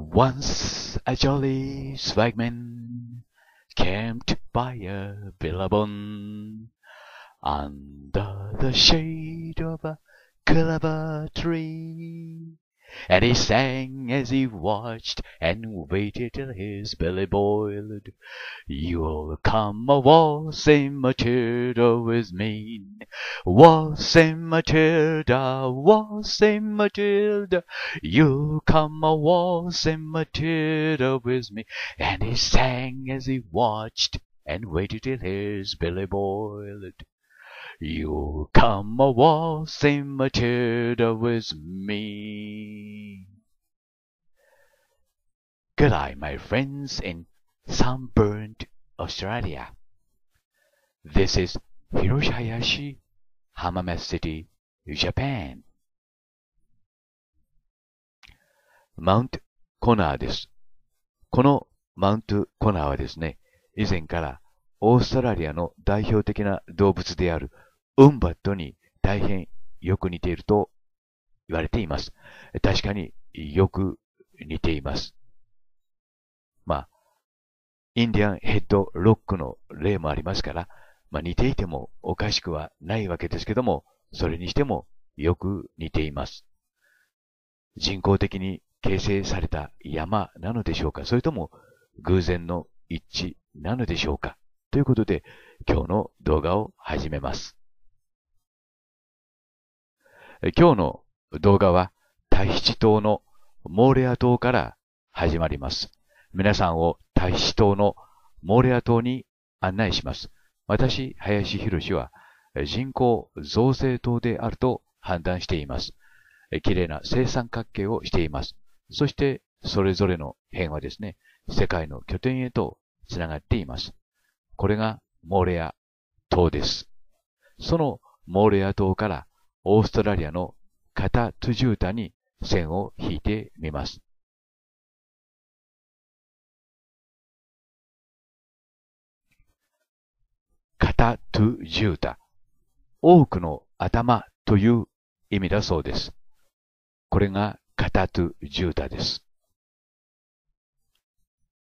Once a jolly swagman camped by a billabong under the shade of a clever tree. And he sang as he watched and waited till his belly boiled. You'll come a waltzing Matilda with me, waltzing Matilda, waltzing Matilda. You'll come a waltzing Matilda with me. And he sang as he watched and waited till his belly boiled. You come a waltzing Matilda with me. Good eye, my friends in sunburned Australia. This is Hiroshi y a s h i Hamame City, Japan. Mount Connor です。このマウントコナーはですね、以前からオーストラリアの代表的な動物であるウンバットに大変よく似ていると言われています。確かによく似ています。まあ、インディアンヘッドロックの例もありますから、まあ、似ていてもおかしくはないわけですけども、それにしてもよく似ています。人工的に形成された山なのでしょうかそれとも偶然の一致なのでしょうかということで、今日の動画を始めます。今日の動画は、タヒチ島のモーレア島から始まります。皆さんをタヒチ島のモーレア島に案内します。私、林博は人口造成島であると判断しています。綺麗な正三角形をしています。そして、それぞれの辺はですね、世界の拠点へとつながっています。これがモーレア島です。そのモーレア島からオーストラリアのカタ・トゥジュータに線を引いてみます。カタ・トゥジュータ。多くの頭という意味だそうです。これがカタ・トゥジュータです。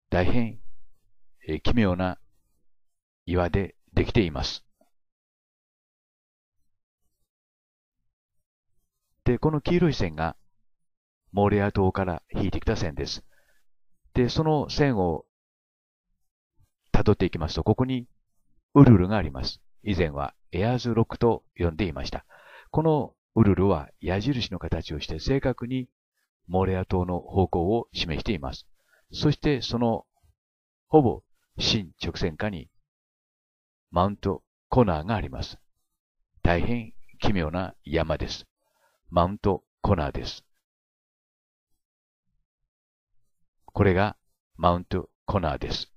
大変奇妙な岩でできています。で、この黄色い線がモレア島から引いてきた線です。で、その線を辿っていきますと、ここにウルルがあります。以前はエアーズロックと呼んでいました。このウルルは矢印の形をして正確にモレア島の方向を示しています。そしてそのほぼ新直線下にマウントコナーがあります。大変奇妙な山です。マウントコナーです。これがマウントコナーです。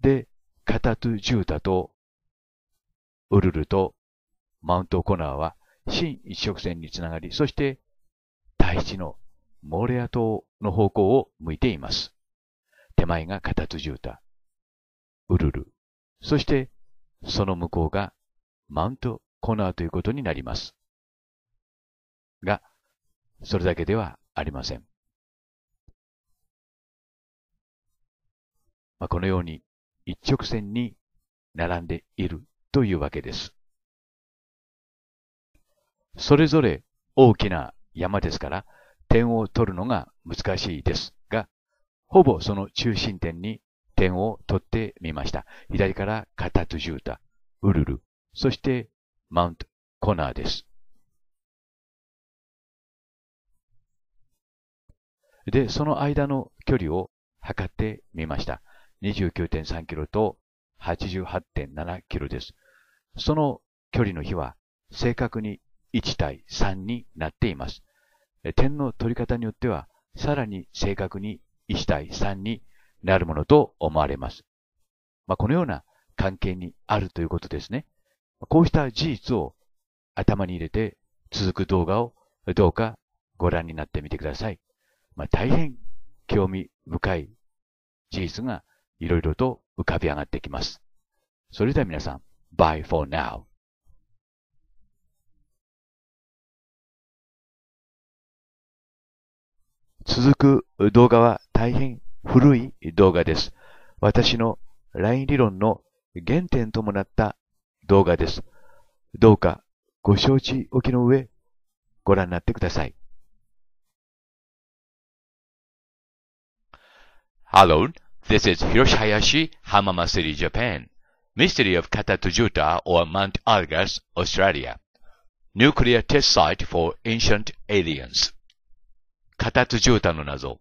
で、カタトゥジュータとウルルとマウントコナーは新一直線につながり、そして大地のモーレア島の方向を向いています。手前がカタトゥジュータ、ウルル、そしてその向こうがマウントコナーということになります。が、それだけではありません。まあ、このように一直線に並んでいるというわけです。それぞれ大きな山ですから点を取るのが難しいですが、ほぼその中心点に点を取ってみました。左からカタトジュータ、ウルル、そしてマウント、コナーです。で、その間の距離を測ってみました。29.3キロと88.7キロです。その距離の比は正確に1対3になっています。点の取り方によっては、さらに正確に1対3になるものと思われます。まあ、このような関係にあるということですね。こうした事実を頭に入れて続く動画をどうかご覧になってみてください。まあ、大変興味深い事実がいろいろと浮かび上がってきます。それでは皆さん、bye for now. 続く動画は大変古い動画です。私の LINE 理論の原点ともなった動画です。どうかご承知おきの上、ご覧になってください。Hello, this is Hiroshi Hayashi, Hamama City, Japan. Mystery of Katatujuta or Mount Algas, Australia. Nuclear test site for ancient aliens. t カタ u j u t a の謎。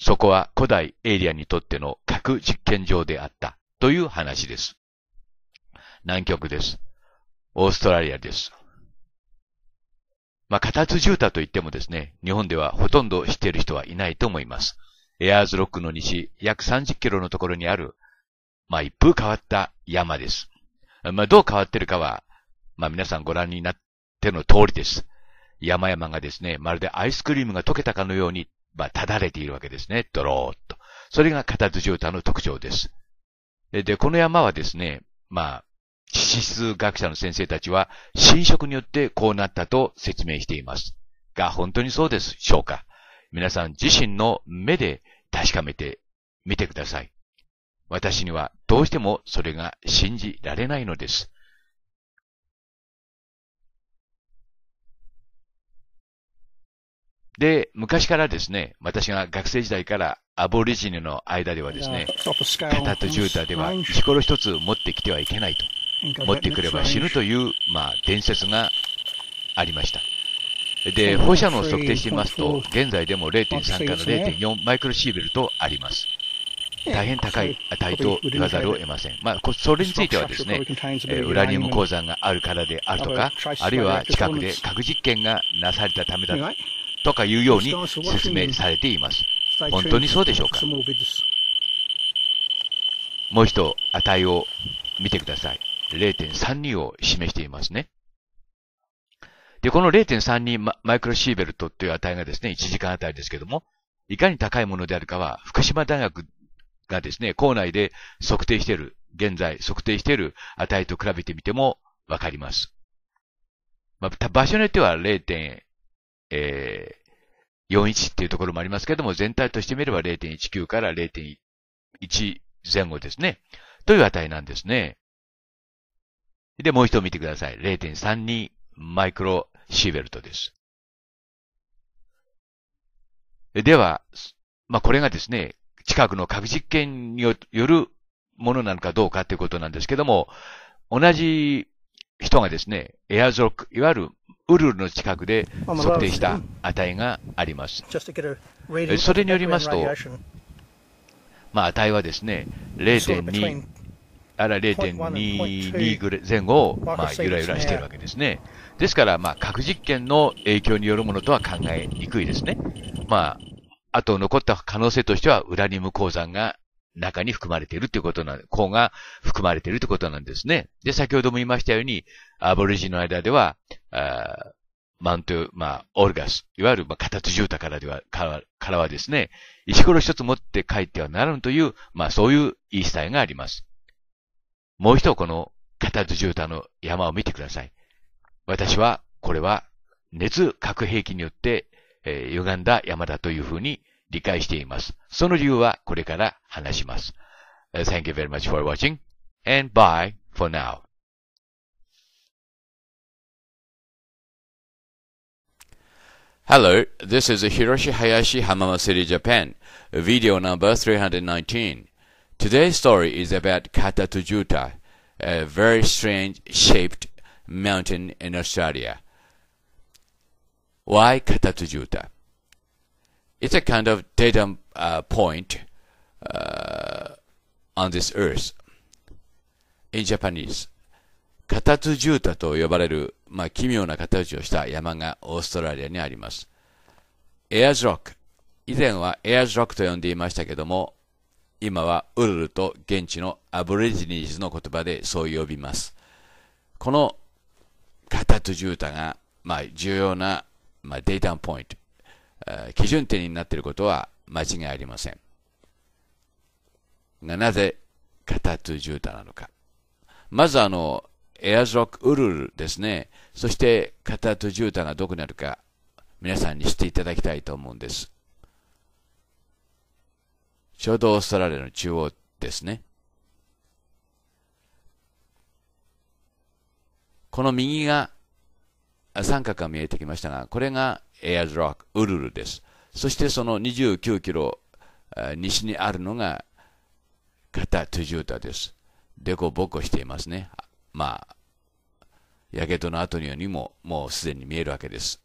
そこは古代エイリアンにとっての核実験場であったという話です。南極です。オーストラリアです。まあ、カタータといってもですね、日本ではほとんど知っている人はいないと思います。エアーズロックの西、約30キロのところにある、まあ、一風変わった山です。まあ、どう変わってるかは、まあ、皆さんご覧になっての通りです。山々がですね、まるでアイスクリームが溶けたかのようにまあ、ただれているわけですね。ドローっと。それが片頭ータの特徴です。で、この山はですね、まあ、地質学者の先生たちは、侵食によってこうなったと説明しています。が、本当にそうでしょうか。皆さん自身の目で確かめてみてください。私にはどうしてもそれが信じられないのです。で、昔からですね、私が学生時代からアボリジニの間ではですね、ペタとジュータでは石ころ一つ持ってきてはいけないと。持ってくれば死ぬという、まあ、伝説がありました。で、放射能を測定してみますと、現在でも0.3から0.4マイクロシーベルトあります。大変高い値と言わざるを得ません。まあ、それについてはですね、えウラニウム鉱山があるからであるとか、あるいは近くで核実験がなされたためだとかいうように説明されています。本当にそうでしょうかもう一度値を見てください。0.32を示していますね。で、この0.32マイクロシーベルトという値がですね、1時間あたりですけども、いかに高いものであるかは、福島大学がですね、校内で測定している、現在測定している値と比べてみてもわかります。まあ、場所によっては0えー、41っていうところもありますけども、全体として見れば0.19から0.1前後ですね。という値なんですね。で、もう一度見てください。0.32マイクロシーベルトです。では、まあ、これがですね、近くの核実験によるものなのかどうかということなんですけども、同じ人がですね、エアゾック、いわゆるウルルの近くで測定した値があります。それによりますと、まあ、値はですね、0.2あら0.22ぐらい前後を、まあ、ゆらゆらしているわけですね。ですから、まあ、核実験の影響によるものとは考えにくいですね。まあ、あと残った可能性としては、ウラニウム鉱山が中に含まれているということな、項が含まれているということなんですね。で、先ほども言いましたように、アボリジの間では、あマント、まあ、オルガス、いわゆる、まあ、ュータからでは、からからはですね、石ころ一つ持って帰ってはならぬという、まあ、そういう言い伝えがあります。もう一度このカタツジュータの山を見てください。私は、これは、熱核兵器によって、えー、歪んだ山だというふうに理解しています。その理由はこれから話します。Thank you very much for watching and bye for now. Hello, this is Hiroshi Hayashi Hamama City, Japan, video number 319. Today's story is about Katatujuta, a very strange shaped mountain in Australia. Why Katatujuta? It's a kind of d a t a uh, point uh, on this earth. In Japanese. カタツジュータと呼ばれる、まあ、奇妙な形をした山がオーストラリアにあります。エアーズロック。以前はエアーズロックと呼んでいましたけども、今はウルルと現地のアブリジニーズの言葉でそう呼びます。このカタツジュータが、まあ、重要な、まあ、データポイント。基準点になっていることは間違いありません。がなぜカタトゥジュータなのか。まずあの、エアズロックウルルですね。そしてカタトゥジュータがどこにあるか皆さんに知っていただきたいと思うんです。ちょうどオーストラリアの中央ですね。この右が三角が見えてきましたが、これがエアーズロック、ウルルです。そしてその29キロ西にあるのがカタ・トゥジュータです。でこぼこしていますね。まあ、やけどの後によももうすでに見えるわけです。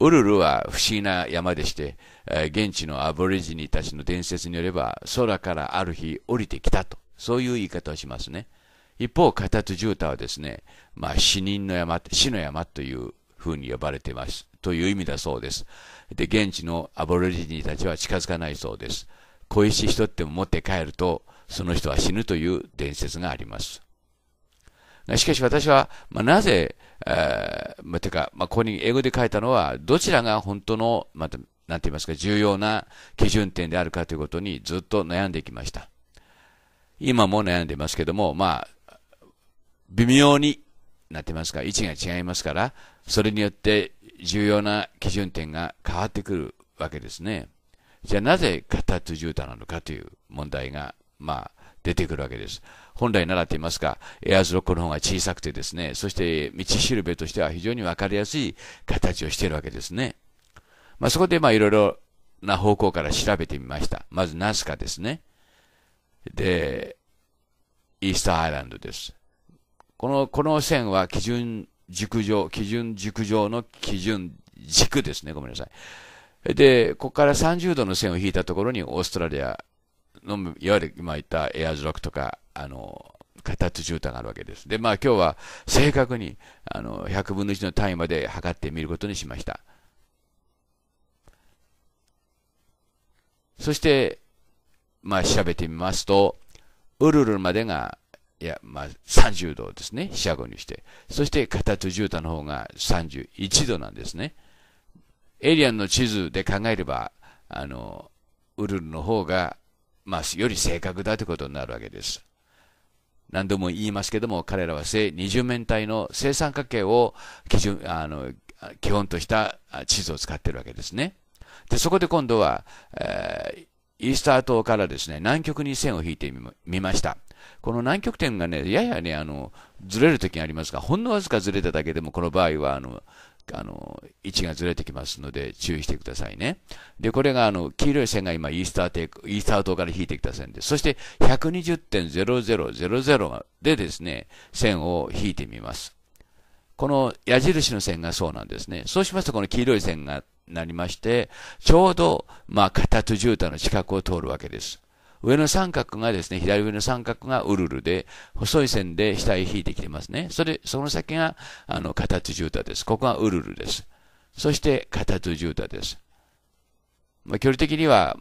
ウルルは不思議な山でして、現地のアボリジニたちの伝説によれば、空からある日降りてきたと、そういう言い方をしますね。一方、カタツジュータはですね、まあ、死人の山、死の山というふうに呼ばれています。という意味だそうです。で、現地のアボロジニたちは近づかないそうです。小石一手も持って帰ると、その人は死ぬという伝説があります。しかし私は、まあ、なぜ、えー、まあ、てか、まあ、ここに英語で書いたのは、どちらが本当の、また、なんて言いますか、重要な基準点であるかということにずっと悩んできました。今も悩んでますけども、まあ、微妙になってますから、位置が違いますから、それによって重要な基準点が変わってくるわけですね。じゃあなぜ片頭ータなのかという問題が、まあ、出てくるわけです。本来ならて言いますか、エアーズロックの方が小さくてですね、そして道しるべとしては非常に分かりやすい形をしているわけですね。まあ、そこでまあいろいろな方向から調べてみました。まずナスカですね。で、イースターアイランドです。この、この線は基準軸上、基準軸上の基準軸ですね。ごめんなさい。で、ここから30度の線を引いたところにオーストラリアの、いわゆる今言ったエアーズロックとか、あの、形絨毯があるわけです。で、まあ今日は正確に、あの、100分の1の単位まで測ってみることにしました。そして、まあ調べてみますと、ウルルまでがいや、まあ、30度ですね。四捨五入して。そして、ジとータの方が31度なんですね。エイリアンの地図で考えれば、あの、ウルルの方が、まあ、より正確だということになるわけです。何度も言いますけども、彼らは正二重面体の正三角形を基準、あの、基本とした地図を使っているわけですね。で、そこで今度は、えー、イースター島からですね、南極に線を引いてみました。この南極点がね、ややね、あの、ずれる時がありますが、ほんのわずかずれただけでも、この場合は、あの、あの、位置がずれてきますので、注意してくださいね。で、これが、あの、黄色い線が今、イースターテイク、イースター島から引いてきた線です。そして、120.0000でですね、線を引いてみます。この矢印の線がそうなんですね。そうしますと、この黄色い線がなりまして、ちょうど、まあ、カタトゥジュータの近くを通るわけです。上の三角がですね、左上の三角がウルルで、細い線で下へ引いてきてますね。それ、その先が、あの、形ータです。ここがウルルです。そして、形ータです。まあ、距離的には、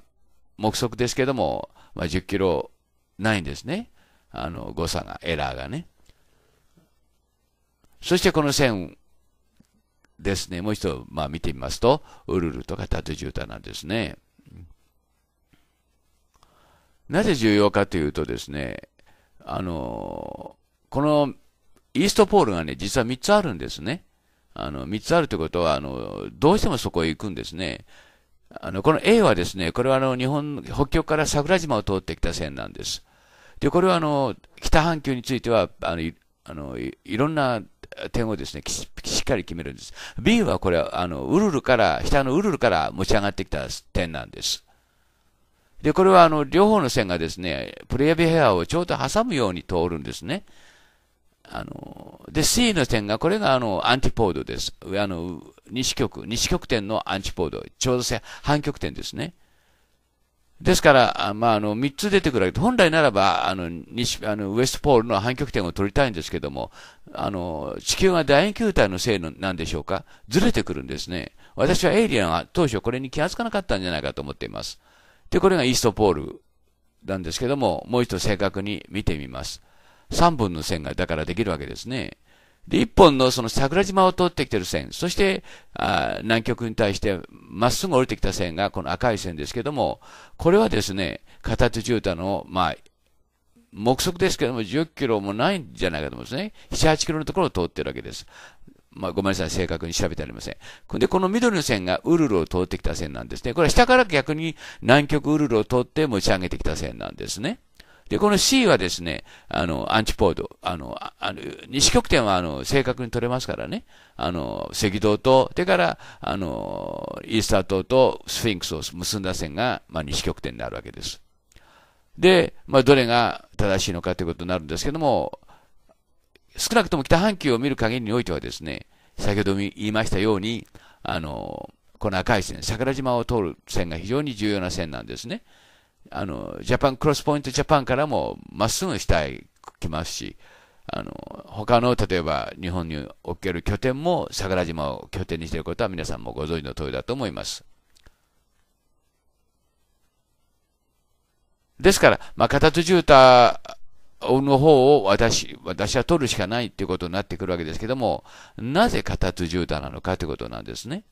目測ですけども、まあ、10キロないんですね。あの、誤差が、エラーがね。そしてこの線ですね、もう一度、まあ、見てみますと、ウルルとカタツジュータなんですね。なぜ重要かというとですね、あの、このイーストポールがね、実は3つあるんですね。あの、3つあるということは、あの、どうしてもそこへ行くんですね。あの、この A はですね、これはあの、日本、北極から桜島を通ってきた線なんです。で、これはあの、北半球については、あの、いあのいろんな点をですねし、しっかり決めるんです。B はこれは、あの、ウルルから、北のウルルから持ち上がってきた点なんです。で、これはあの、両方の線がですね、プレアビヘアをちょうど挟むように通るんですね。あの、で、C の線が、これがあの、アンティポードです。あの、西極、西極点のアンティポード。ちょうど反極点ですね。ですから、あまあ、あの、三つ出てくるわけで、本来ならば、あの、西、あの、ウエストポールの反極点を取りたいんですけども、あの、地球が楕円球体のせいのなんでしょうかずれてくるんですね。私はエイリアンは当初これに気がつかなかったんじゃないかと思っています。で、これがイーストポールなんですけども、もう一度正確に見てみます。三本の線がだからできるわけですね。で、一本のその桜島を通ってきてる線、そしてあ南極に対してまっすぐ降りてきた線がこの赤い線ですけども、これはですね、片手ツ絨毯の、まあ、目測ですけども、10キロもないんじゃないかと思うんですね。7、8キロのところを通ってるわけです。まあ、ごめんなさい、正確に調べてありません。で、この緑の線がウルルを通ってきた線なんですね。これは下から逆に南極ウルルを通って持ち上げてきた線なんですね。で、この C はですね、あの、アンチポード。あの、あの西極点は、あの、正確に取れますからね。あの、赤道と、でから、あの、イースター島とスフィンクスを結んだ線が、まあ、西極点になるわけです。で、まあ、どれが正しいのかということになるんですけども、少なくとも北半球を見る限りにおいてはですね、先ほど言いましたように、あの、この赤い線、桜島を通る線が非常に重要な線なんですね。あの、ジャパンクロスポイントジャパンからもまっすぐ下へ来ますし、あの、他の、例えば日本における拠点も桜島を拠点にしていることは皆さんもご存知の通りだと思います。ですから、まあ、片ゅうた。の方を私、私は取るしかないっていうことになってくるわけですけども、なぜカタツジュータなのかということなんですね。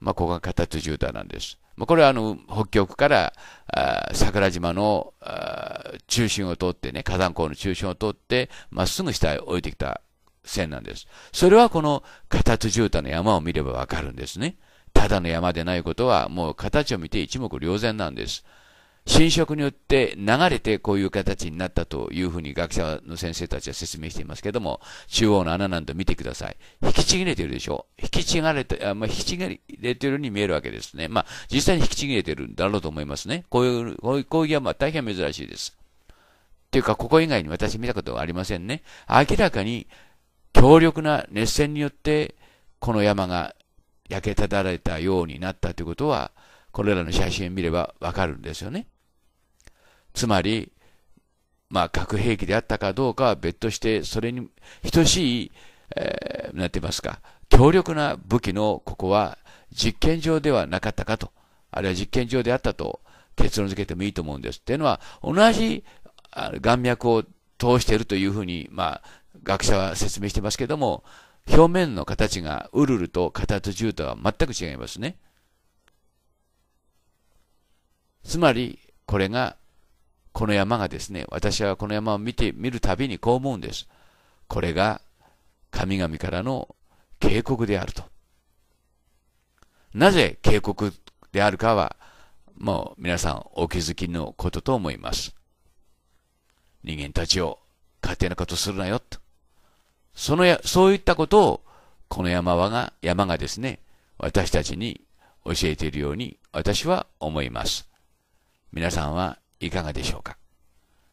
まあ、ここがカタツジュータなんです。まあ、これはあの、北極からあ桜島のあ中心を通ってね、火山口の中心を通って、まっすぐ下へ降りてきた線なんです。それはこのカタツジュータの山を見ればわかるんですね。ただの山でないことは、もう形を見て一目瞭然なんです。侵食によって流れてこういう形になったというふうに学者の先生たちは説明していますけども、中央の穴なんて見てください。引きちぎれてるでしょ引きちがれて、あまあ、引きちぎれてるように見えるわけですね。まあ、実際に引きちぎれてるんだろうと思いますね。こういう、こういう講義はまあ大変珍しいです。っていうか、ここ以外に私見たことはありませんね。明らかに強力な熱戦によって、この山が焼けただれたようになったということは、これらの写真を見ればわかるんですよね。つまり、まあ、核兵器であったかどうかは別として、それに等しい、えー、なんて言いますか、強力な武器のここは実験場ではなかったかと、あるいは実験場であったと結論付けてもいいと思うんです。っていうのは、同じ岩脈を通しているというふうに、まあ、学者は説明してますけども、表面の形がウルルと片とジュは全く違いますね。つまり、これが、この山がですね、私はこの山を見て、見るたびにこう思うんです。これが、神々からの警告であると。なぜ警告であるかは、もう皆さんお気づきのことと思います。人間たちを勝手なことするなよと。そのや、そういったことを、この山はが、山がですね、私たちに教えているように私は思います。皆さんはいかがでしょうか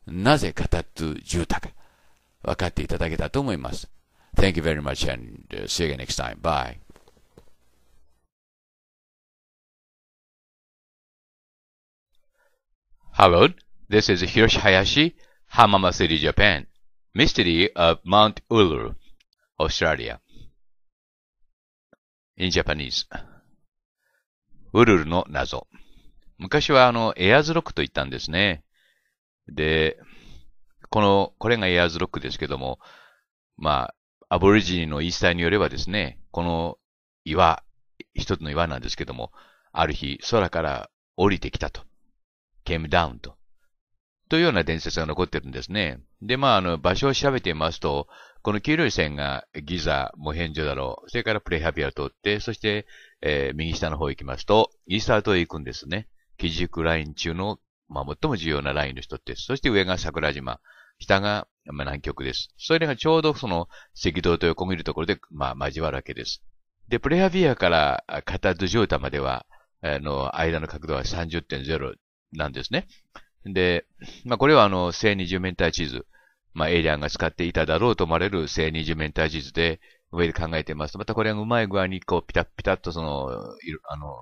なぜカタトゥ住宅分かっていただけたと思います。Thank you very much and see you again next time. Bye. Hello, this is Hiroshi Hayashi, Hamama City, Japan. Mystery of Mount Ulu, r u Australia. In Japanese. Uluru ウルルの謎。昔はあの、エアーズロックと言ったんですね。で、この、これがエアーズロックですけども、まあ、アボリジニの言い伝えによればですね、この岩、一つの岩なんですけども、ある日空から降りてきたと。came down と。というような伝説が残ってるんですね。で、まあ、あの、場所を調べてみますと、この黄色い線がギザ、モヘンジョだろう、それからプレハビアを通って、そして、えー、右下の方行きますと、イースター島へ行くんですね。基軸ライン中の、まあ、最も重要なラインの一つです。そして上が桜島、下が、まあ、南極です。それがちょうどその赤道と横見るところで、まあ、交わるわけです。で、プレハビアからカタドジョータまでは、あの、間の角度は30.0なんですね。で、まあ、これはあの、正二十面体地図。まあ、エイリアンが使っていただろうと思われる正二十面体地図で、上で考えていますまたこれがうまい具合に、こう、ピタッピタッとその、あの、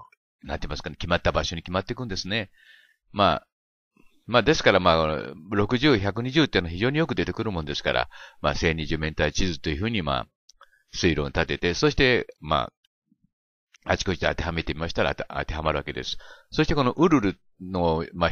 なんて言いますかね、決まった場所に決まっていくんですね。まあ、まあですからまあ、60、120っていうのは非常によく出てくるもんですから、まあ、正二十面体地図というふうにまあ、推論を立てて、そしてまあ、あちこちで当てはめてみましたら当てはまるわけです。そしてこのウルルの、まあ、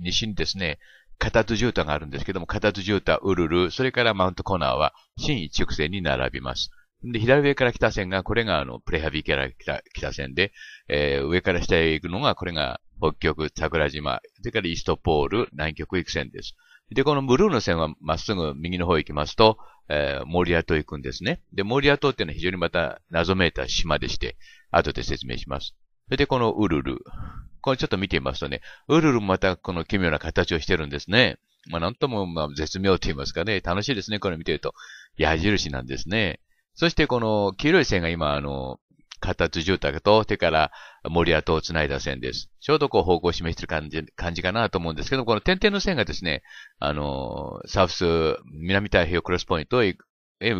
西にですね、カタツジュータがあるんですけども、カタツジュータ、ウルル、それからマウントコナーは、新一直線に並びます。で、左上から北線が、これがあの、プレハビーから北た線で、えー、上から下へ行くのが、これが北極、桜島、それからイーストポール、南極行く線です。で、このブルーの線はまっすぐ右の方へ行きますと、えー、モリア島行くんですね。で、モリア島っていうのは非常にまた謎めいた島でして、後で説明します。それで、このウルル。これちょっと見てみますとね、ウルルもまたこの奇妙な形をしてるんですね。まあ、なんとも、ま絶妙と言いますかね、楽しいですね、これ見てると。矢印なんですね。そしてこの黄色い線が今、あの、片津住宅と、手から森跡をを繋いだ線です。ちょうどこう方向を示してる感じ、感じかなと思うんですけど、この点々の線がですね、あの、サウフス、南太平洋クロスポイントへ、へ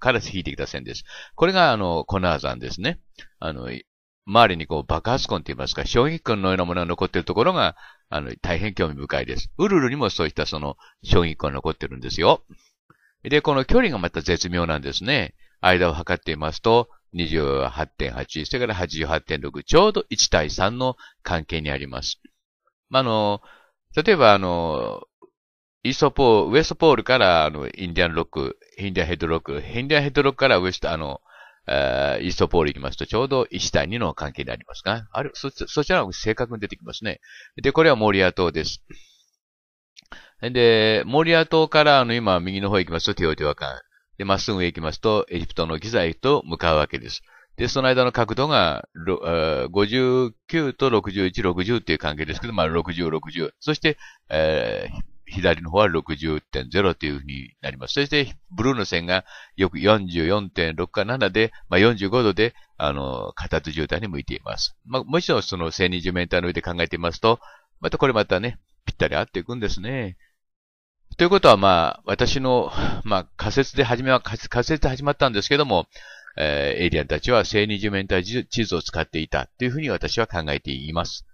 から引いてきた線です。これが、あの、コナーザンですね。あの、周りにこう爆発痕と言いますか、衝撃痕のようなものが残っているところが、あの、大変興味深いです。ウルルにもそういったその衝撃痕が残ってるんですよ。で、この距離がまた絶妙なんですね。間を測っていますと、28.8、それから88.6、ちょうど1対3の関係にあります。まあ、の、例えば、あの、イーストポール、ウエストポールから、あの、インディアンロック、インディアンヘッドロック、インディアンヘッドロックからウエスト、あの、えー、イーストポール行きますと、ちょうど1対2の関係になりますが、あれ、そ、そちらは正確に出てきますね。で、これはモリア島です。で、モリア島からあの今右の方へ行きますとテオティワカン。で、まっすぐ行きますとエジプトのギザへと向かうわけです。で、その間の角度が、59と61、60っていう関係ですけど、まあ60、60。そして、えー、左の方は60.0っていうふうになります。そして、ブルーの線がよく44.6か7で、まあ45度で、あの、片手渋滞に向いています。まあ、もちろんその1020メーターの上で考えてみますと、またこれまたね、ぴったり合っていくんですね。ということは、まあ、私の、まあ、仮説で始めは、仮説で始まったんですけども、えー、エイリアンたちは正二十面体地図を使っていたというふうに私は考えています。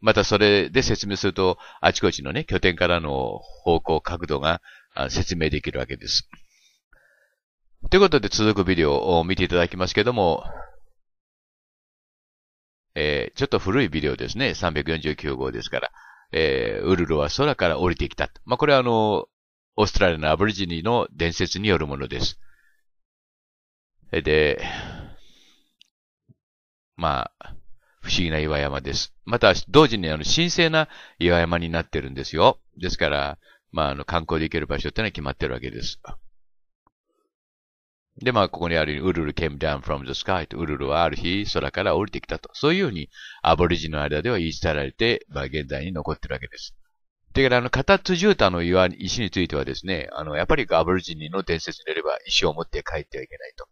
またそれで説明すると、あちこちのね、拠点からの方向、角度が説明できるわけです。ということで続くビデオを見ていただきますけども、えー、ちょっと古いビデオですね。349号ですから。えー、ウルルは空から降りてきた。まあ、これはあの、オーストラリアのアブリジニーの伝説によるものです。で、まあ、不思議な岩山です。また、同時にあの、神聖な岩山になってるんですよ。ですから、まあ、あの、観光で行ける場所ってのは決まってるわけです。で、まあ、ここにあるウルル came down from the sky と、ウルルはある日空から降りてきたと。そういうように、アボリジの間では言い伝えられて、まあ、現在に残ってるわけです。だから、あの、カタツジュータの岩、石についてはですね、あの、やっぱりアボリジニの伝説によれば、石を持って帰ってはいけないと。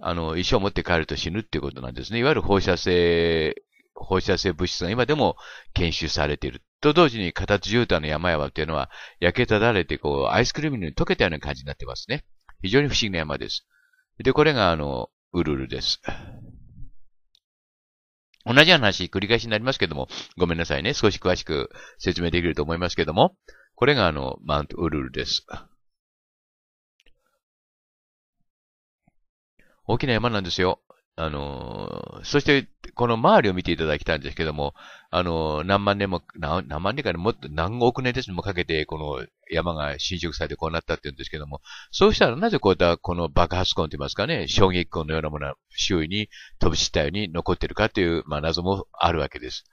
あの、石を持って帰ると死ぬっていうことなんですね。いわゆる放射性、放射性物質が今でも研修されている。と同時に、カタツジュータの山々っていうのは、焼けただれて、こう、アイスクリームに溶けたような感じになってますね。非常に不思議な山です。で、これがあの、ウルルです。同じ話繰り返しになりますけども、ごめんなさいね。少し詳しく説明できると思いますけども、これがあの、マウントウルルです。大きな山なんですよ。あの、そして、この周りを見ていただきたいんですけども、あの、何万年も、何万年かね、もっと何億年ですもかけて、この山が侵食されてこうなったって言うんですけども、そうしたらなぜこういったこの爆発痕といいますかね、衝撃痕のようなものが周囲に飛び散ったように残ってるかという、まあ、謎もあるわけです。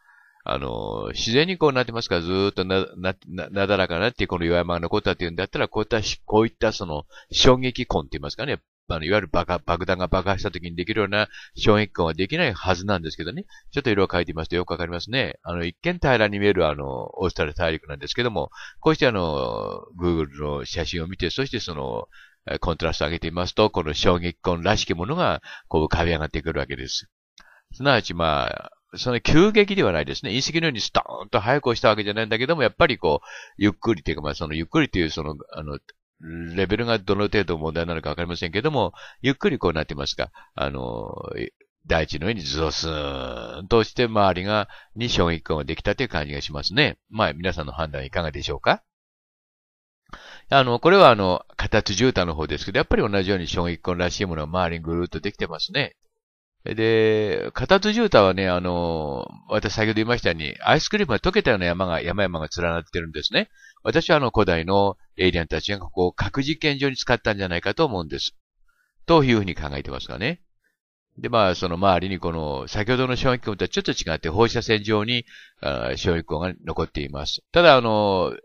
あの、自然にこうなってますから、ずっとな、な、なだらかなって、この岩山が残ったっていうんだったら、こういった、こういったその、衝撃痕って言いますかね、あの、いわゆる爆弾が爆破した時にできるような衝撃感はできないはずなんですけどね。ちょっと色を変えてみますとよくわかりますね。あの、一見平らに見えるあの、オーストラリア大陸なんですけども、こうしてあの、Google の写真を見て、そしてその、コントラストを上げてみますと、この衝撃痕らしきものが、こう浮かび上がってくるわけです。すなわち、まあ、その急激ではないですね。隕石のようにストーンと早く押したわけじゃないんだけども、やっぱりこう、ゆっくりというか、まあ、そのゆっくりという、その、あの、レベルがどの程度問題なのかわかりませんけども、ゆっくりこうなってますか。あの、大地の上にズドスーンとして周りが、に衝撃感ができたという感じがしますね。まあ、皆さんの判断いかがでしょうかあの、これはあの、形絨毯の方ですけど、やっぱり同じように衝撃痕らしいものは周りにぐるっとできてますね。で、カタツータはね、あの、私先ほど言いましたように、アイスクリームが溶けたような山が、山々が連なってるんですね。私はあの古代のエイリアンたちがここを核実験場に使ったんじゃないかと思うんです。というふうに考えてますがね。で、まあ、その周りにこの、先ほどの小撃光とはちょっと違って放射線上に小衝撃が残っています。ただ、あの、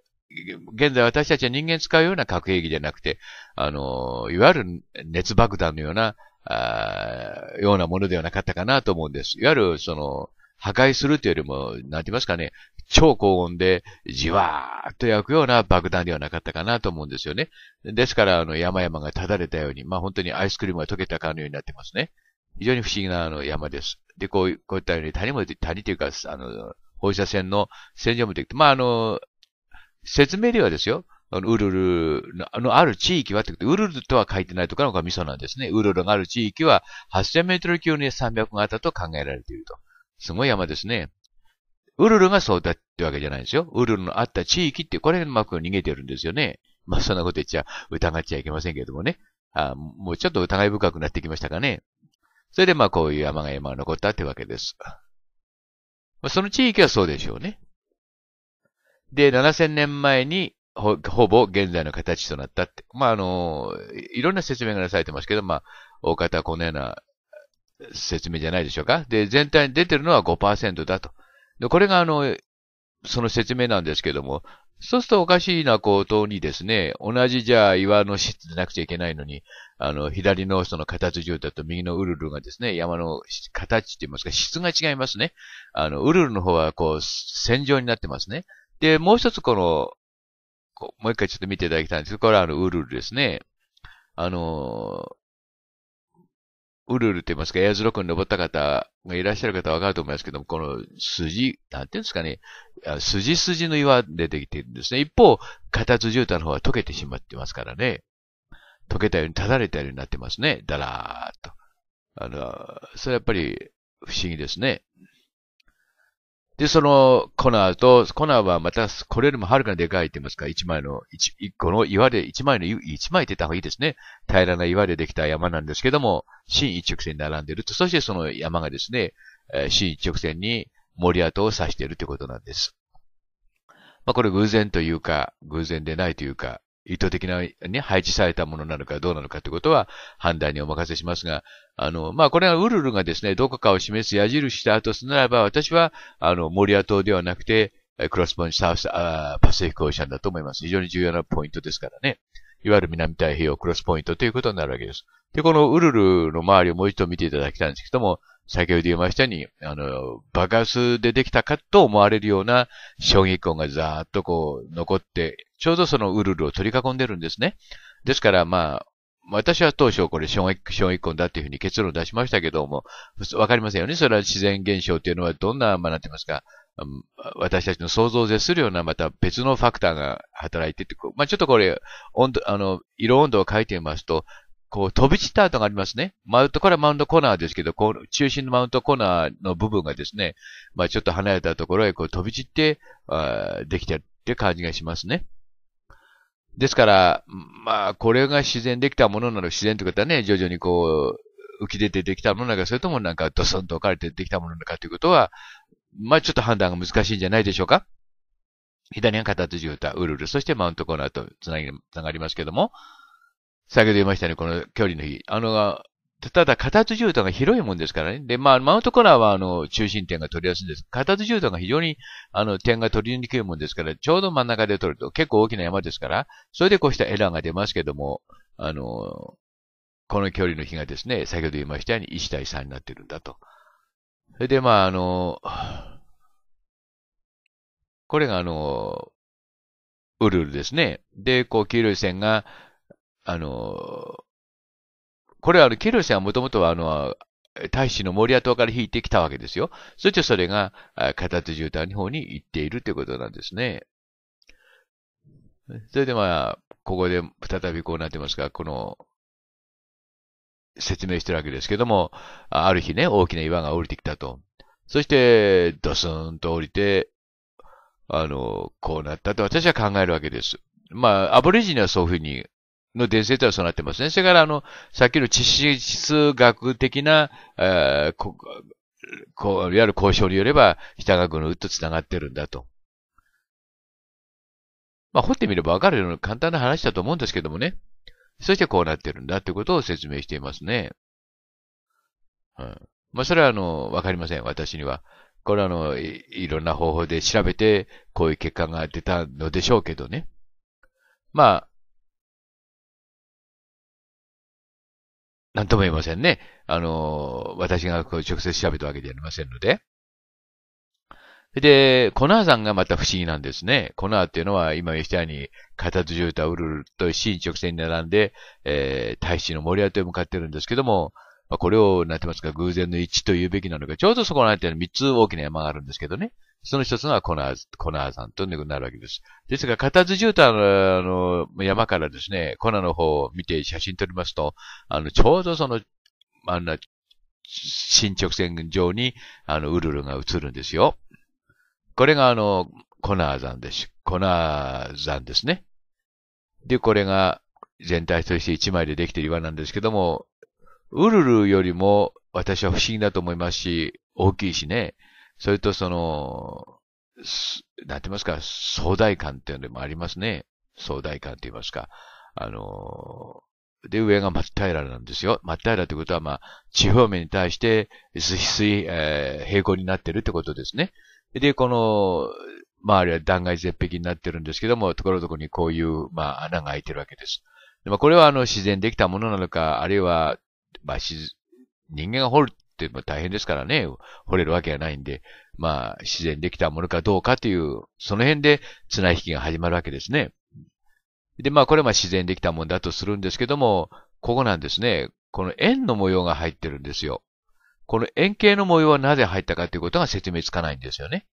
現在私たちは人間使うような核兵器じゃなくて、あの、いわゆる熱爆弾のようなあようなものではなかったかなと思うんです。いわゆる、その、破壊するというよりも、なんて言いますかね、超高温でじわーっと焼くような爆弾ではなかったかなと思うんですよね。ですから、あの、山々がただれたように、まあ本当にアイスクリームが溶けたかのようになってますね。非常に不思議なあの山です。で、こうこういったように谷も、谷というか、あの、放射線の線上もできて、まああの、説明ではですよ。ウルルのある地域はってことで、ウルルとは書いてないところがミソなんですね。ウルルがある地域は8000メートル級に山脈があったと考えられていると。すごい山ですね。ウルルがそうだってわけじゃないんですよ。ウルルのあった地域って、これがうまく逃げてるんですよね。まあそんなこと言っちゃ、疑っちゃいけませんけどもね。あもうちょっと疑い深くなってきましたかね。それでまあこういう山が山が残ったってわけです。まあ、その地域はそうでしょうね。で、7000年前にほ、ほぼ現在の形となったって。まあ、あの、いろんな説明がなされてますけど、まあ、大方このような説明じゃないでしょうか。で、全体に出てるのは5%だと。で、これがあの、その説明なんですけども、そうするとおかしいなことにですね、同じじゃあ岩の質でなくちゃいけないのに、あの、左のその形状だと右のウルルがですね、山の形って言いますか、質が違いますね。あの、ウルルの方はこう、線状になってますね。で、もう一つこの、もう一回ちょっと見ていただきたいんですけど、これはあの、ウルルですね。あのウルルって言いますか、エアズロックに登った方がいらっしゃる方はわかると思いますけども、この筋、なんていうんですかね、筋筋の岩出てきてるんですね。一方、片津絨毯の方は溶けてしまってますからね。溶けたように、ただれたようになってますね。だらーっと。あの、それはやっぱり不思議ですね。で、そのコナーと、コナーはまた、これよりもはるかにでかいって言いますか、一枚の、一、一個の岩で、一枚の、一枚って言った方がいいですね。平らな岩でできた山なんですけども、新一直線に並んでると、そしてその山がですね、え新一直線に森跡を指しているということなんです。まあこれ偶然というか、偶然でないというか、意図的な、配置されたものなのかどうなのかということは判断にお任せしますが、あの、まあ、これはウルルがですね、どこかを示す矢印した後すならば、私は、あの、モリア島ではなくて、クロスポンジサウス、パシフィックオーシャンだと思います。非常に重要なポイントですからね。いわゆる南太平洋クロスポイントということになるわけです。で、このウルルの周りをもう一度見ていただきたいんですけども、先ほど言いましたように、あの、爆発でできたかと思われるような衝撃音がざーっとこう残って、ちょうどそのウルルを取り囲んでるんですね。ですから、まあ、私は当初これ衝撃、衝撃音だっていうふうに結論を出しましたけども、わかりませんよね。それは自然現象っていうのはどんな、まあ、なってますか、私たちの想像を絶するようなまた別のファクターが働いてて、まあ、ちょっとこれ、温度、あの、色温度を書いてみますと、こう飛び散った跡がありますね。マウントからマウントコーナーですけど、こう中心のマウントコーナーの部分がですね、まあ、ちょっと離れたところへこう飛び散ってあできてるって感じがしますね。ですから、まあ、これが自然できたものなら、自然ってことはね、徐々にこう、浮き出てできたものなのか、それともなんかドスンと置かれてできたものなのかということは、まあ、ちょっと判断が難しいんじゃないでしょうか左が片手状態、ウルル、そしてマウントコーナーとつなぎ、つながりますけども、先ほど言いましたね、この距離の比。あの、ただ、片手絨毯が広いもんですからね。で、まあ、マウントコーナーは、あの、中心点が取りやすいんです。片手絨毯が非常に、あの、点が取りにくいもんですから、ちょうど真ん中で取ると結構大きな山ですから、それでこうしたエラーが出ますけども、あの、この距離の比がですね、先ほど言いましたように1対3になってるんだと。それで、まあ、あの、これが、あの、ウルルですね。で、こう、黄色い線が、あの、これは、あの、黄色い線はもともとは、あの、大使の森屋島から引いてきたわけですよ。そしてそれが、片手絨毯の方に行っているということなんですね。それでまあ、ここで再びこうなってますが、この、説明してるわけですけども、ある日ね、大きな岩が降りてきたと。そして、ドスンと降りて、あの、こうなったと私は考えるわけです。まあ、アボリジニはそういうふうに、の伝説はそうなってますね。それから、あの、さっきの地質学的な、えー、ここう、いわゆる交渉によれば、北がのうっと繋がってるんだと。まあ、掘ってみればわかるような簡単な話だと思うんですけどもね。そしてこうなってるんだってことを説明していますね。うん。まあ、それはあの、わかりません。私には。これはあのい、いろんな方法で調べて、こういう結果が出たのでしょうけどね。まあ、なんとも言いませんね。あの、私がこう直接調べたわけではありませんので。で、コナー山がまた不思議なんですね。コナーっていうのは今言ったように、片頭絨毯をうるると新直線に並んで、えー、大使の森跡へ向かってるんですけども、まあ、これを、なってますか、偶然の一致と言うべきなのか、ちょうどそこなんていうの三つ大きな山があるんですけどね。その一つがコナー、コナー山となるわけです。ですが、片頭絨毯のの山からですね、コナーの方を見て写真撮りますと、あの、ちょうどその、あんな、新直線上に、あの、ウルルが映るんですよ。これがあの、コナー山です。コナー山ですね。で、これが全体として一枚でできている岩なんですけども、ウルルよりも私は不思議だと思いますし、大きいしね。それとその、なんて言いますか、壮大感っていうのもありますね。壮大感って言いますか。あので、上が真っ平らなんですよ。真っ平らってことは、まあ、地方面に対して、すい、えー、平行になってるってことですね。で、この、まあ、あれは断崖絶壁になってるんですけども、ところどころにこういう、まあ、穴が開いてるわけです。でまあ、これはあの、自然できたものなのか、あるいは、まあ、人間が掘るっても大変ですからね、掘れるわけがないんで、まあ、自然できたものかどうかという、その辺で綱引きが始まるわけですね。で、まあ、これはまあ自然できたもんだとするんですけども、ここなんですね、この円の模様が入ってるんですよ。この円形の模様はなぜ入ったかということが説明つかないんですよね。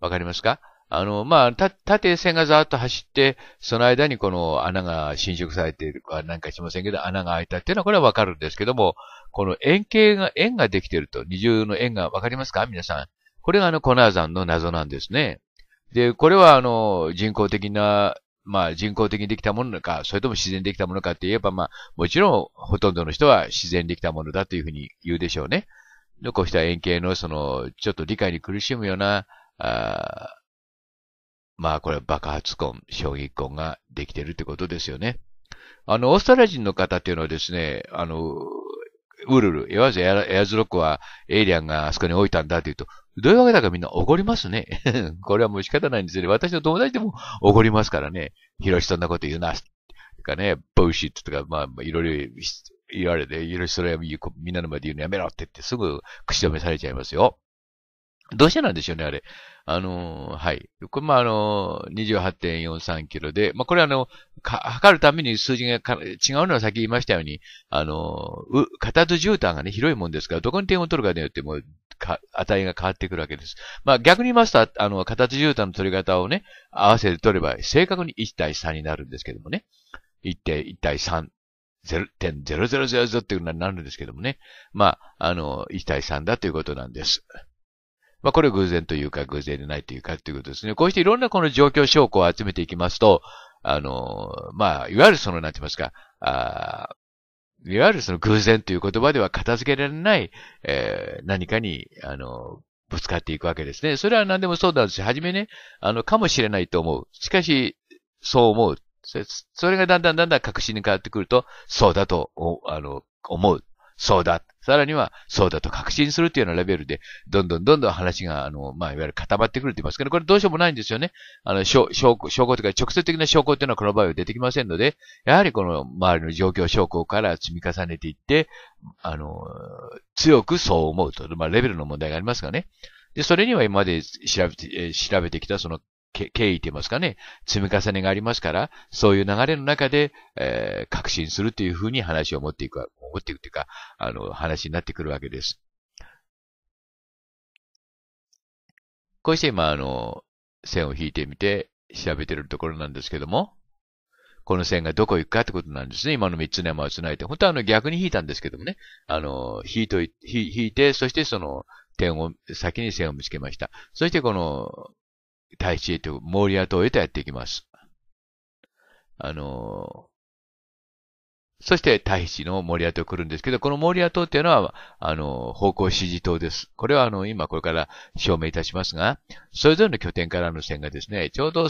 わかりますかあの、まあ、た、縦線がざーっと走って、その間にこの穴が侵食されているかなんかしませんけど、穴が開いたっていうのはこれはわかるんですけども、この円形が、円ができていると、二重の円がわかりますか皆さん。これがあの、コナー山の謎なんですね。で、これはあの、人工的な、まあ、人工的にできたものか、それとも自然できたものかって言えば、まあ、もちろん、ほとんどの人は自然できたものだというふうに言うでしょうね。残した円形のその、ちょっと理解に苦しむような、あまあこれ爆発婚、衝撃婚ができてるってことですよね。あの、オーストラリア人の方っていうのはですね、あの、ウルル、いわゆるエアズロックはエイリアンがあそこに置いたんだって言うと、どういうわけだかみんな怒りますね。これはもう仕方ないんですよね。私の友達でも怒りますからね。広ロシそんなこと言うな。とかね、ボーシットとか、まあ、いろいろ言われて、許しそれはみんなの前で言うのやめろって言ってすぐ口止めされちゃいますよ。どうしてなんでしょうね、あれ。あのー、はい。これ、まあ、あのー、28.43キロで、まあ、これあの、か、測るために数字が違うのは先言いましたように、あのー、う、片図絨毯がね、広いもんですから、どこに点を取るかによっても、か、値が変わってくるわけです。まあ、逆に言いますと、あの、片図絨毯の取り方をね、合わせて取れば、正確に1対3になるんですけどもね。1.1対3 0.0000っていうのになるんですけどもね。まあ、あの、1対3だということなんです。まあ、これ偶然というか、偶然でないというかということですね。こうしていろんなこの状況証拠を集めていきますと、あの、まあ、いわゆるその、なんて言いますか、あいわゆるその偶然という言葉では片付けられない、えー、何かに、あの、ぶつかっていくわけですね。それは何でもそうなんですはじめね、あの、かもしれないと思う。しかし、そう思う。それそれがだんだんだんだん確信に変わってくると、そうだと、あの、思う。そうだ。さらには、そうだと確信するというようなレベルで、どんどんどんどん話が、あの、まあ、いわゆる固まってくるって言いますけど、これどうしようもないんですよね。あの、証証拠、証拠というか、直接的な証拠っていうのはこの場合は出てきませんので、やはりこの周りの状況証拠から積み重ねていって、あの、強くそう思うと。まあ、レベルの問題がありますがね。で、それには今まで調べて、え調べてきたその経緯と言いますかね、積み重ねがありますから、そういう流れの中で、えー、確信するというふうに話を持っていく、持っていくというか、あの、話になってくるわけです。こうして今、あの、線を引いてみて調べてるところなんですけども、この線がどこ行くかってことなんですね。今の3つの山を繋いで。本当はあの逆に引いたんですけどもね。あの、引いとい、引いて、そしてその点を、先に線を見つけました。そしてこのへと、モーリア島へとやっていきます。あのー、そして、大地のモーリア島来るんですけど、このモーリア島っていうのは、あのー、方向指示島です。これは、あの、今これから証明いたしますが、それぞれの拠点からの線がですね、ちょうど、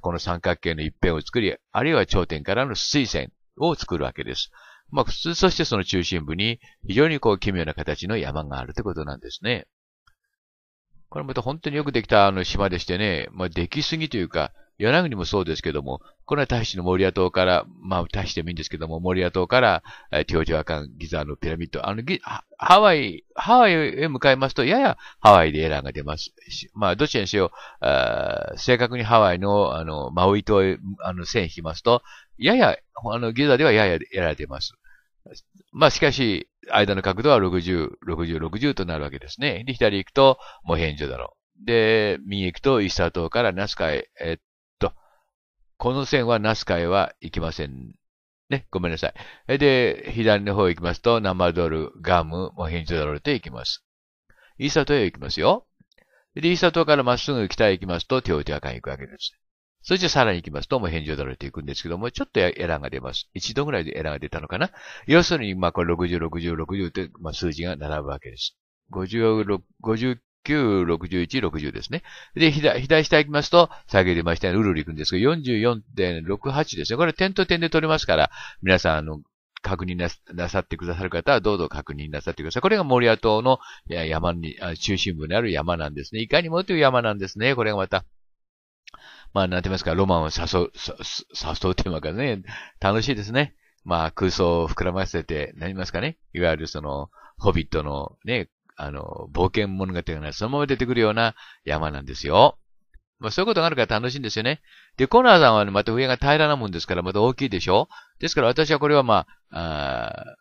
この三角形の一辺を作り、あるいは頂点からの水線を作るわけです。まあ、普通、そしてその中心部に、非常にこう、奇妙な形の山があるということなんですね。これまた本当によくできたあの島でしてね、まあ、できすぎというか、柳国もそうですけども、これは大使の森屋島から、まあ大使でもいいんですけども、森屋島から、えー、ティオティワカン、ギザのピラミッド、あのギ、ハワイ、ハワイへ向かいますと、ややハワイでエラーが出ますまあ、どちらにせよ、あ正確にハワイの、あの、マウイ島へ、あの、線引きますと、やや、あの、ギザではややエラー出ます。まあ、しかし、間の角度は60、60、60となるわけですね。で、左行くと、モヘンジョだろう。で、右行くと、イサスター島からナスカへ、えっと、この線はナスカへは行きません。ね、ごめんなさい。で、左の方行きますと、ナマドル、ガム、モヘンジョダロって行きます。イサスター島へ行きますよ。で、イサスター島からまっすぐ北へ行きますと、テオティアカン行くわけです。そしてさらに行きますと、もう返事を取られていくんですけども、ちょっとエラーが出ます。一度ぐらいでエラーが出たのかな要するに、まあこれ60、60、60って、まあ数字が並ぶわけです。5 9 61、60ですね。で、左下行きますと、下げて出ましたように、るルる行くんですけど、44.68ですね。これ点と点で取れますから、皆さん、あの、確認なさってくださる方は、どうぞ確認なさってください。これがモリア島の山に、中心部にある山なんですね。いかにもという山なんですね。これがまた。まあ、なんて言いますか、ロマンを誘う、誘うというわね。楽しいですね。まあ、空想を膨らませて、なりますかね。いわゆるその、ホビットのね、あの、冒険物語がそのまま出てくるような山なんですよ。まあ、そういうことがあるから楽しいんですよね。で、コナーさんは、ね、また上が平らなもんですから、また大きいでしょですから私はこれはまあ、あ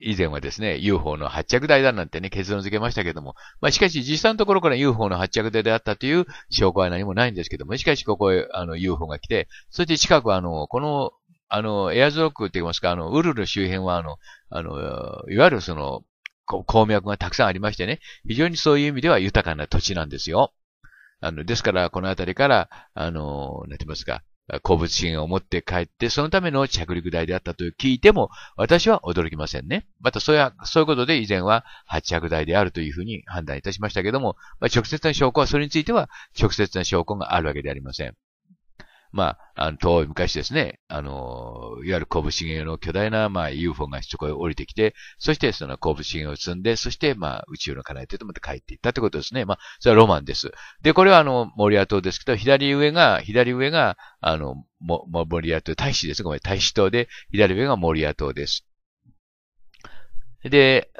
以前はですね、UFO の発着台だなんてね、結論付けましたけども、まあ、しかし実際のところから UFO の発着台であったという証拠は何もないんですけども、しかしここへあの UFO が来て、そして近くあの、この、あの、エアーズロックって言いますか、あの、ウルル周辺はあの、あの、いわゆるその、鉱脈がたくさんありましてね、非常にそういう意味では豊かな土地なんですよ。あの、ですから、この辺りから、あの、なんて言いますか、物源を持って帰って、そのための着陸台であったと聞いても、私は驚きませんね。また、そうや、そういうことで以前は発着台であるというふうに判断いたしましたけども、まあ、直接の証拠は、それについては直接の証拠があるわけでありません。まあ、あの、遠い昔ですね、あの、いわゆる拳芸の巨大な、まあ、UFO がそこへ降りてきて、そしてその拳芸を積んで、そして、まあ、宇宙の叶えてとって帰っていったってことですね。まあ、それはロマンです。で、これはあの、リア島ですけど、左上が、左上が、あの、モ、も、森ア島、大使です。ごめん、大使島で、左上がリア島です。で、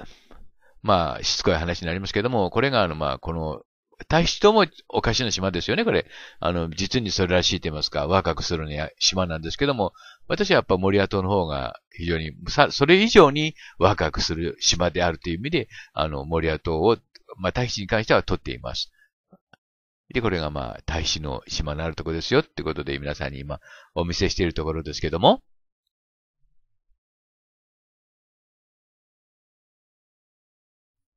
まあ、しつこい話になりますけども、これが、あの、まあ、この、大使ともおかしな島ですよね、これ。あの、実にそれらしいと言いますか、若くするには島なんですけども、私はやっぱ森跡の方が非常に、さ、それ以上に若くする島であるという意味で、あの、森跡を、まあ、大使に関しては取っています。で、これがまあ、大使の島のあるところですよってことで皆さんに今お見せしているところですけども、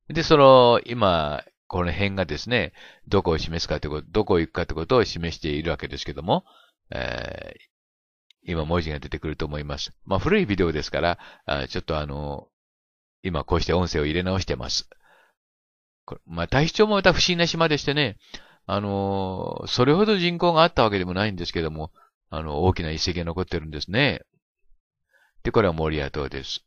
で、その、今、この辺がですね、どこを示すかということ、どこを行くかということを示しているわけですけども、えー、今文字が出てくると思います。まあ、古いビデオですから、ちょっとあの、今こうして音声を入れ直してます。まあ、大子町もまた不思議な島でしてね、あのそれほど人口があったわけでもないんですけども、あの、大きな遺跡が残ってるんですね。で、これはモリア島です。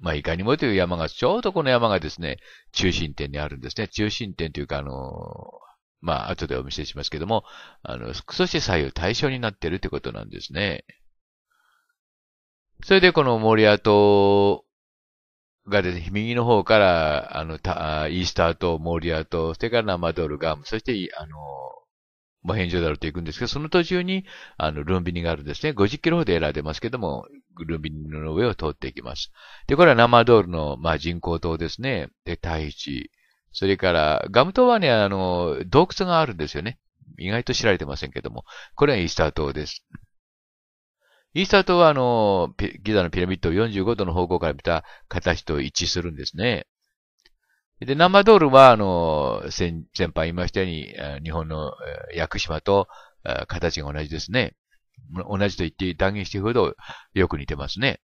まあ、いかにもという山が、ちょうどこの山がですね、中心点にあるんですね。中心点というか、あの、まあ、後でお見せしますけども、あの、そして左右対称になっているということなんですね。それでこのモリア島がですね、右の方から、あの、たイースター島、モリア島、それからナマドルガム、そして、あの、モヘンジョダルと行くんですけど、その途中に、あの、ルンビニがあるんですね。50キロほど選んでますけども、ルミンの上を通っていきます。で、これはナマドールの、まあ、人工島ですね。で、大地。それから、ガム島はね、あの、洞窟があるんですよね。意外と知られてませんけども。これはイースター島です。イースター島は、あの、ギザのピラミッドを45度の方向から見た形と一致するんですね。で、ナドールは、あの、先、先輩言いましたように、日本の屋久島と形が同じですね。同じと言って断言していくほどよく似てますね。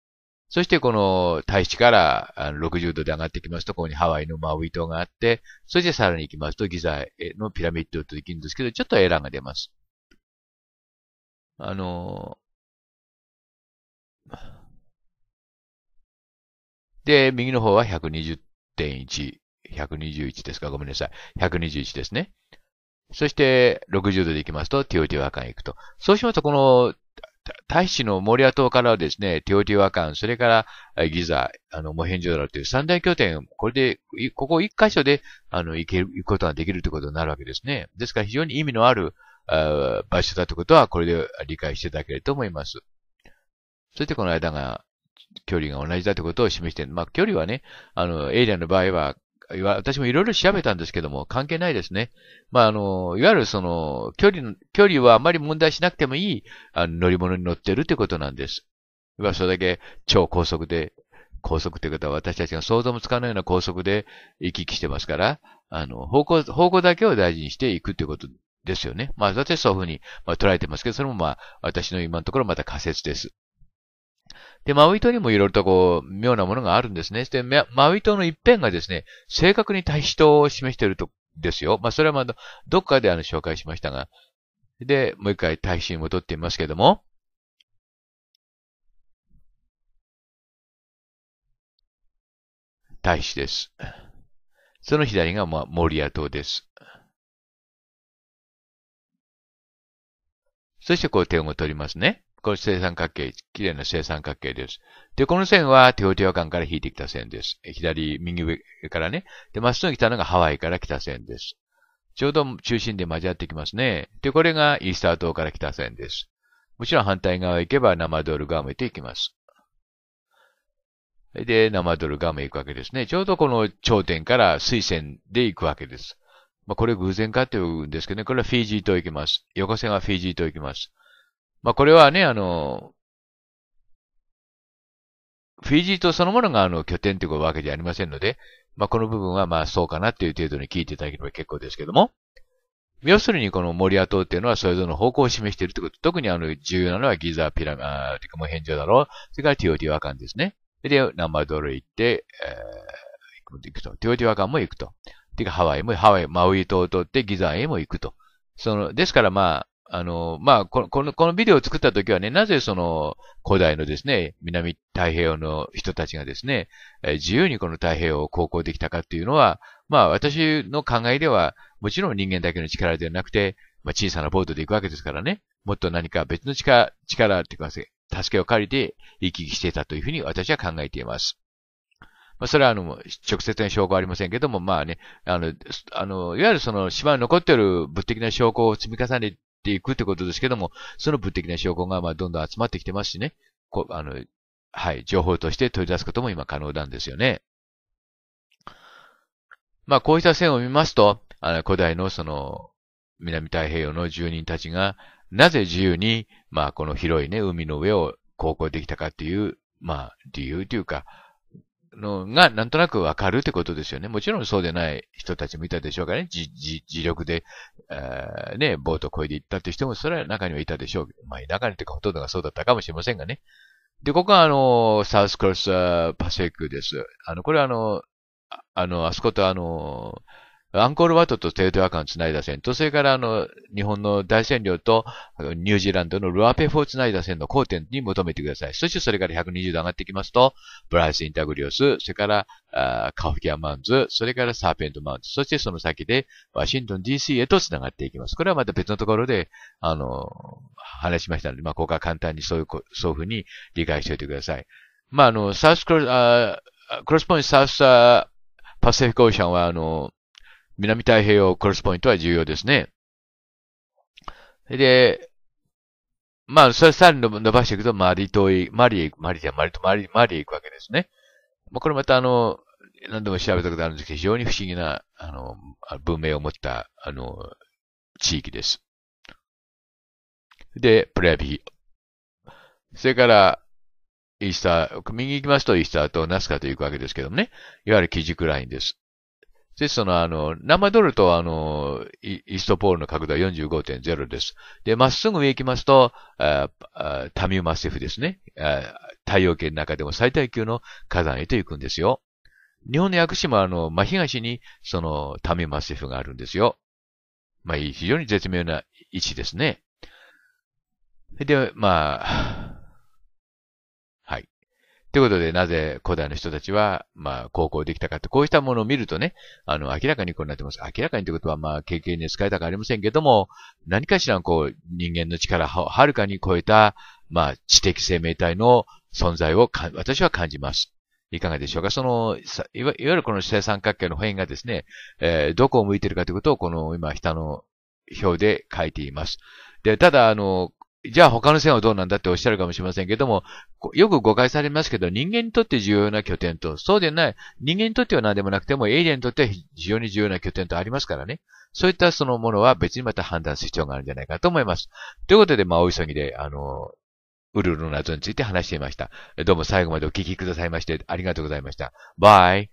そしてこの大地から60度で上がってきますと、ここにハワイのマウイ島があって、そしてさらに行きますとギザのピラミッドと行くんですけど、ちょっとエラーが出ます。あので、右の方は120.1、121ですかごめんなさい。121ですね。そして、60度で行きますと、ティオティワカン行くと。そうしますと、この、大使のモリア島からはですね、ティオティワカン、それからギザ、あの、モヘンジョダラという三大拠点、これで、ここ一箇所で、あの、行ける、行くことができるということになるわけですね。ですから非常に意味のある、あ場所だということは、これで理解していただけると思います。そしてこの間が、距離が同じだということを示して、まあ、距離はね、あの、エイリアンの場合は、私もいろいろ調べたんですけども、関係ないですね。まあ、あの、いわゆるその、距離の、距離はあまり問題しなくてもいいあの乗り物に乗ってるってことなんです。それだけ超高速で、高速という方は私たちが想像もつかないような高速で行き来してますから、あの、方向、方向だけを大事にしていくっていうことですよね。まあ、私はそういうふうに、まあ、捉えてますけど、それもまあ、私の今のところまた仮説です。で、マウイ島にもいろいろとこう、妙なものがあるんですね。で、マウイ島の一辺がですね、正確に対比島を示していると、ですよ。まあ、それはまあ、どっかであの、紹介しましたが。で、もう一回対比に戻ってみますけども。対比です。その左が、まあ、モリア島です。そしてこう点を取りますね。これ正三角形、綺麗な正三角形です。で、この線はテオテオ間から引いてきた線です。左、右上からね。で、まっすぐ来たのがハワイから来た線です。ちょうど中心で交わってきますね。で、これがイースター島から来た線です。もちろん反対側行けば生ドルガムへと行きます。で、生ドルガムへ行くわけですね。ちょうどこの頂点から水線で行くわけです。まあ、これ偶然かって言うんですけどね、これはフィジー島行きます。横線はフィジー島行きます。まあ、これはね、あの、フィジー島そのものがあの拠点というわけじゃありませんので、まあ、この部分はまあそうかなっていう程度に聞いていただければ結構ですけども、要するにこのモリア島っていうのはそれぞれの方向を示しているということ。特にあの重要なのはギザピラミッド、てかもう返上だろう。それからティオティワカンですね。で、ナンバードル行って、えー、行くと。ティオティワカンも行くと。てかハワイも、ハワイ、マウイ島を通ってギザへも行くと。その、ですからまあ、あの、まあ、この、この、このビデオを作った時はね、なぜその、古代のですね、南太平洋の人たちがですね、自由にこの太平洋を航行できたかっていうのは、まあ、私の考えでは、もちろん人間だけの力ではなくて、まあ、小さなボートで行くわけですからね、もっと何か別の力、力って言いますか、助けを借りて行き来していたというふうに私は考えています。まあ、それはあの、直接の証拠はありませんけども、まあね、あの、あの、いわゆるその島に残っている物的な証拠を積み重ねていくってことですけども、その物的な証拠が、まあ、どんどん集まってきてますしね、こあの、はい、情報として取り出すことも今可能なんですよね。まあ、こうした線を見ますと、あの、古代のその、南太平洋の住人たちが、なぜ自由に、まあ、この広いね、海の上を航行できたかっていう、まあ、理由というか、のがなんとなくわかるってことですよね。もちろんそうでない人たちもいたでしょうからね。じ、じ、自力で、えー、ね、ボート越えで行ったって人も、それは中にはいたでしょう。まあ、中にといかほとんどがそうだったかもしれませんがね。で、ここはあの、サウスクロスパセックです。あの、これはあの、あの、あそことあの、アンコールワットとテードアカンをつないだ線と、それからあの、日本の大占領とニュージーランドのルアペフをつないだ線の交点に求めてください。そしてそれから120度上がってきますと、ブライス・インタグリオス、それからあカフキア・マウンズ、それからサーペント・マウンズ、そしてその先でワシントン DC へとつながっていきます。これはまた別のところで、あの、話しましたので、まあ、ここは簡単にそういう、そういうふうに理解しておいてください。まあ、あの、サウスクロス、あクロスポイントサウスパシフィックオーシャンは、あの、南太平洋クロスポイントは重要ですね。で、まあ、それさらに伸ばしていくと、マリ島へ、マリへ、マリじゃ、マリとマリ、マリへ行くわけですね。まあ、これまたあの、何度も調べたことあるんですけど、非常に不思議な、あの、文明を持った、あの、地域です。で、プレアビー。それから、イースター、右行きますとイースターとナスカと行くわけですけどもね、いわゆる基軸ラインです。で、その、あの、生ドルと、あの、イストポールの角度は45.0です。で、まっすぐ上行きますと、タミューマセフですね太陽系の中でも最大級の火山へと行くんですよ。日本の薬師も、あの、真東に、その、タミューマセフがあるんですよ。まあ、非常に絶妙な位置ですね。で、まあ、ということで、なぜ古代の人たちは、まあ、高校できたかって、こうしたものを見るとね、あの、明らかにこうなってます。明らかにということは、まあ、経験に使えたかありませんけども、何かしら、こう、人間の力をはるかに超えた、まあ、知的生命体の存在を私は感じます。いかがでしょうかその、いわゆるこの正三角形の辺がですね、えー、どこを向いているかということを、この今、下の表で書いています。で、ただ、あの、じゃあ他の線はどうなんだっておっしゃるかもしれませんけども、よく誤解されますけど、人間にとって重要な拠点と、そうでない、人間にとっては何でもなくても、エイリアンにとっては非常に重要な拠点とありますからね。そういったそのものは別にまた判断する必要があるんじゃないかと思います。ということで、まあ、お急ぎで、あの、ウルルの謎について話していました。どうも最後までお聞きくださいまして、ありがとうございました。バイ。